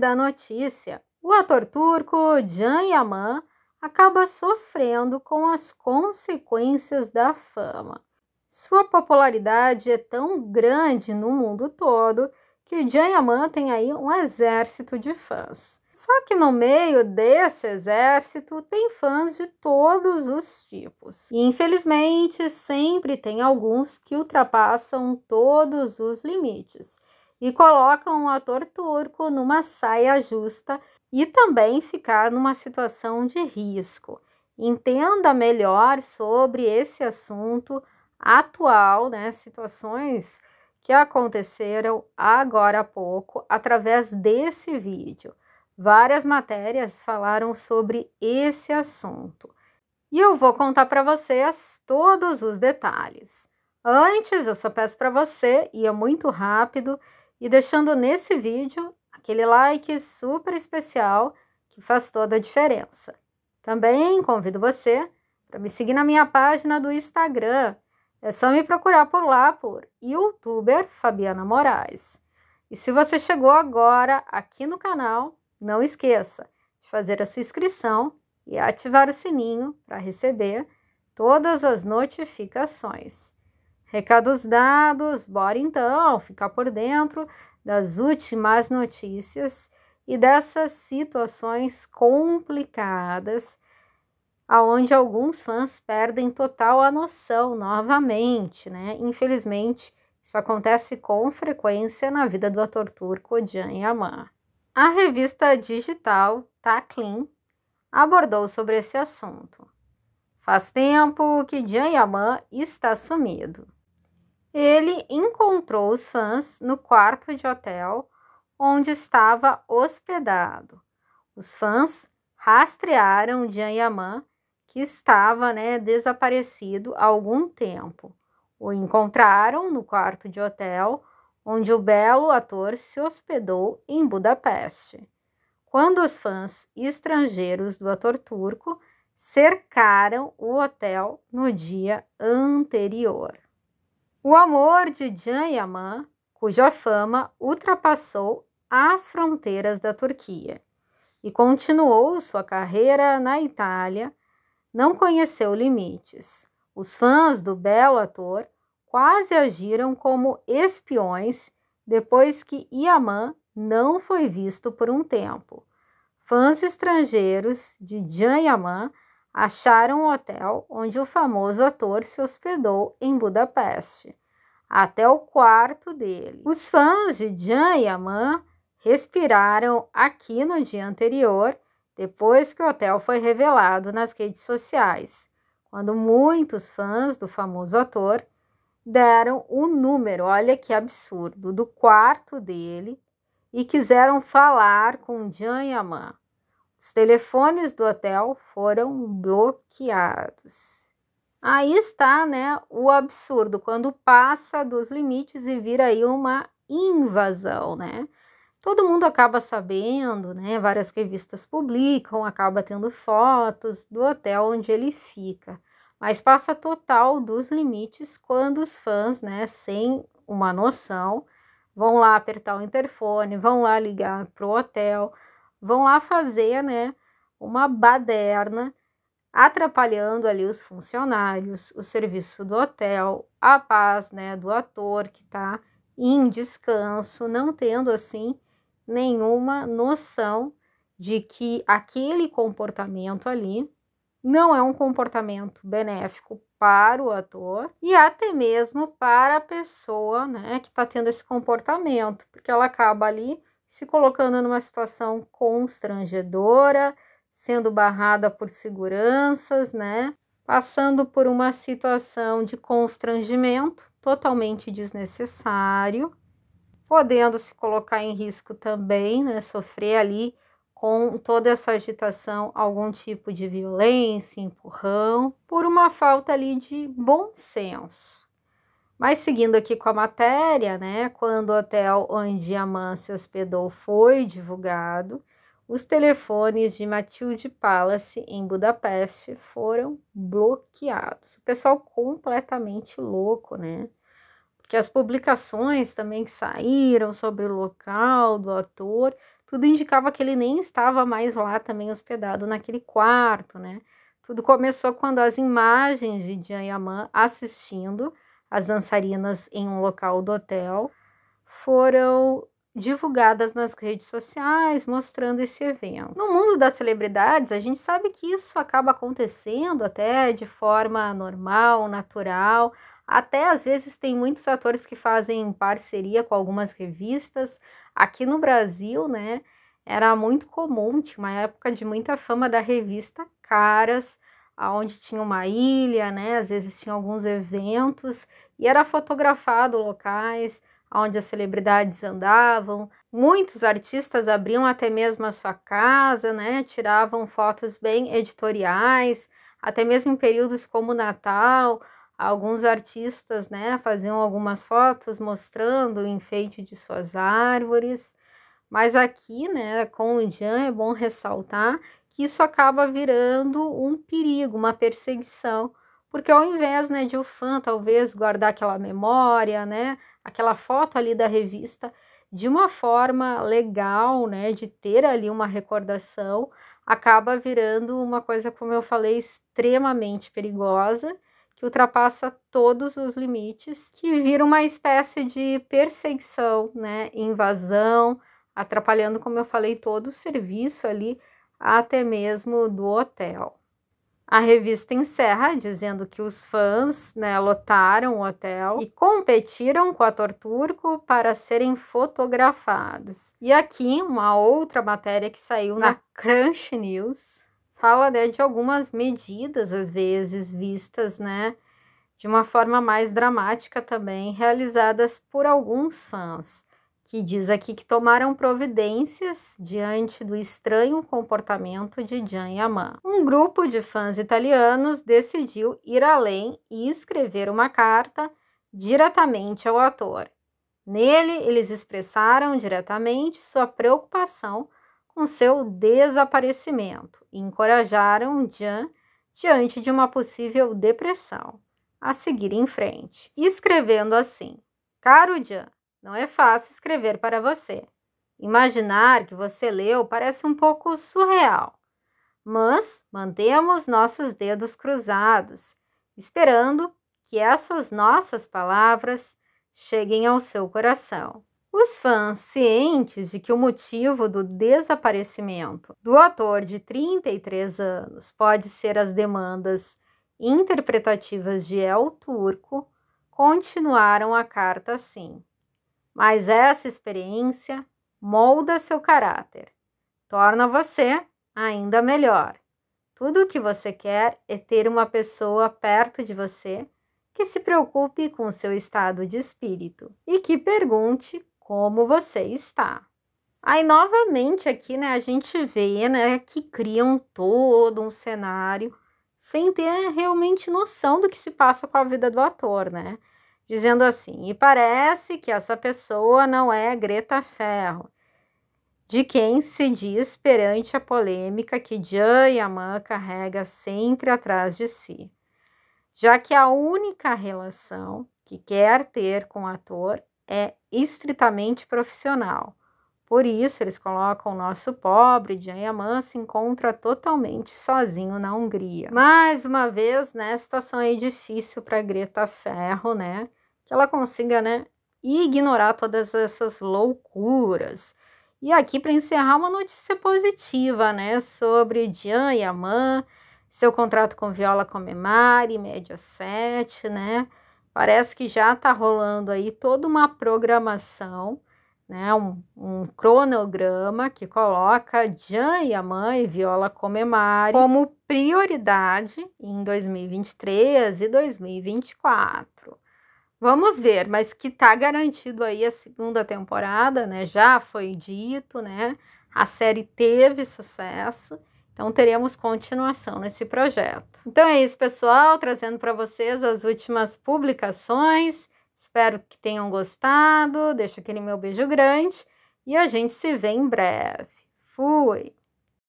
da notícia, o ator turco Can Yaman acaba sofrendo com as consequências da fama. Sua popularidade é tão grande no mundo todo que Can Yaman tem aí um exército de fãs. Só que no meio desse exército tem fãs de todos os tipos. E infelizmente sempre tem alguns que ultrapassam todos os limites e colocam um ator turco numa saia justa e também ficar numa situação de risco. Entenda melhor sobre esse assunto atual, né, situações que aconteceram agora há pouco através desse vídeo. Várias matérias falaram sobre esse assunto. E eu vou contar para vocês todos os detalhes. Antes, eu só peço para você, e é muito rápido, e deixando nesse vídeo aquele like super especial que faz toda a diferença. Também convido você para me seguir na minha página do Instagram. É só me procurar por lá por youtuber Fabiana Moraes. E se você chegou agora aqui no canal, não esqueça de fazer a sua inscrição e ativar o sininho para receber todas as notificações. Recados dados, bora então ficar por dentro das últimas notícias e dessas situações complicadas, aonde alguns fãs perdem total a noção novamente, né? Infelizmente, isso acontece com frequência na vida do ator turco Jan Yaman. A revista digital Taklin abordou sobre esse assunto. Faz tempo que Jan Yaman está sumido ele encontrou os fãs no quarto de hotel onde estava hospedado. Os fãs rastrearam Jian Yaman, que estava né, desaparecido há algum tempo. O encontraram no quarto de hotel onde o belo ator se hospedou em Budapeste. Quando os fãs estrangeiros do ator turco cercaram o hotel no dia anterior. O amor de Jan Yaman, cuja fama ultrapassou as fronteiras da Turquia e continuou sua carreira na Itália, não conheceu limites. Os fãs do belo ator quase agiram como espiões depois que Yaman não foi visto por um tempo. Fãs estrangeiros de Jan Yaman acharam o hotel onde o famoso ator se hospedou em Budapeste, até o quarto dele. Os fãs de Jan e Aman respiraram aqui no dia anterior, depois que o hotel foi revelado nas redes sociais, quando muitos fãs do famoso ator deram o um número, olha que absurdo, do quarto dele e quiseram falar com Jan Yaman. Os telefones do hotel foram bloqueados. Aí está, né, o absurdo quando passa dos limites e vira aí uma invasão, né? Todo mundo acaba sabendo, né? Várias revistas publicam, acaba tendo fotos do hotel onde ele fica, mas passa total dos limites quando os fãs, né, sem uma noção, vão lá apertar o interfone, vão lá ligar o hotel vão lá fazer, né, uma baderna atrapalhando ali os funcionários, o serviço do hotel, a paz, né, do ator que está em descanso, não tendo assim nenhuma noção de que aquele comportamento ali não é um comportamento benéfico para o ator e até mesmo para a pessoa, né, que está tendo esse comportamento, porque ela acaba ali se colocando numa situação constrangedora, sendo barrada por seguranças, né? Passando por uma situação de constrangimento totalmente desnecessário, podendo se colocar em risco também, né? Sofrer ali com toda essa agitação algum tipo de violência, empurrão, por uma falta ali de bom senso. Mas seguindo aqui com a matéria, né, quando o hotel onde Aman se hospedou foi divulgado, os telefones de Matilde Palace em Budapeste foram bloqueados. O pessoal completamente louco, né? Porque as publicações também que saíram sobre o local do ator, tudo indicava que ele nem estava mais lá também hospedado naquele quarto, né? Tudo começou quando as imagens de Jean Yaman assistindo as dançarinas em um local do hotel, foram divulgadas nas redes sociais mostrando esse evento. No mundo das celebridades, a gente sabe que isso acaba acontecendo até de forma normal, natural. Até às vezes tem muitos atores que fazem parceria com algumas revistas. Aqui no Brasil, né, era muito comum, tinha uma época de muita fama da revista Caras, onde tinha uma ilha, né? Às vezes tinha alguns eventos e era fotografado locais onde as celebridades andavam. Muitos artistas abriam até mesmo a sua casa, né? Tiravam fotos bem editoriais, até mesmo em períodos como Natal. Alguns artistas, né, faziam algumas fotos mostrando o enfeite de suas árvores. Mas aqui, né, com o Jean é bom ressaltar isso acaba virando um perigo, uma perseguição, porque ao invés né, de o fã talvez guardar aquela memória, né, aquela foto ali da revista, de uma forma legal, né, de ter ali uma recordação, acaba virando uma coisa, como eu falei, extremamente perigosa, que ultrapassa todos os limites, que vira uma espécie de perseguição, né, invasão, atrapalhando, como eu falei, todo o serviço ali até mesmo do hotel. A revista encerra dizendo que os fãs né, lotaram o hotel e competiram com o ator turco para serem fotografados. E aqui, uma outra matéria que saiu na ah. Crunch News fala né, de algumas medidas, às vezes, vistas né, de uma forma mais dramática também, realizadas por alguns fãs que diz aqui que tomaram providências diante do estranho comportamento de Gian Yaman. Um grupo de fãs italianos decidiu ir além e escrever uma carta diretamente ao ator. Nele, eles expressaram diretamente sua preocupação com seu desaparecimento e encorajaram Jean diante de uma possível depressão a seguir em frente, escrevendo assim: Caro Jean, não é fácil escrever para você. Imaginar que você leu parece um pouco surreal, mas mantemos nossos dedos cruzados, esperando que essas nossas palavras cheguem ao seu coração. Os fãs, cientes de que o motivo do desaparecimento do ator de 33 anos pode ser as demandas interpretativas de El Turco, continuaram a carta assim mas essa experiência molda seu caráter, torna você ainda melhor. Tudo o que você quer é ter uma pessoa perto de você que se preocupe com seu estado de espírito e que pergunte como você está. Aí novamente aqui, né, a gente vê, né, que criam todo um cenário sem ter realmente noção do que se passa com a vida do ator, né? dizendo assim: "E parece que essa pessoa não é Greta Ferro, de quem se diz perante a polêmica que Jean Yaman carrega sempre atrás de si, já que a única relação que quer ter com o ator é estritamente profissional. Por isso, eles colocam o nosso pobre Yaman se encontra totalmente sozinho na Hungria. Mais uma vez, né, situação aí difícil para Greta Ferro, né? que ela consiga, né, ignorar todas essas loucuras. E aqui para encerrar uma notícia positiva, né, sobre Jan e Aman, seu contrato com Viola Comemari, Média 7, né? Parece que já tá rolando aí toda uma programação, né, um, um cronograma que coloca Jan e a e Viola Comemari como prioridade em 2023 e 2024. Vamos ver, mas que tá garantido aí a segunda temporada, né? Já foi dito, né? A série teve sucesso, então teremos continuação nesse projeto. Então é isso, pessoal, trazendo para vocês as últimas publicações. Espero que tenham gostado. Deixa aquele meu beijo grande e a gente se vê em breve. Fui.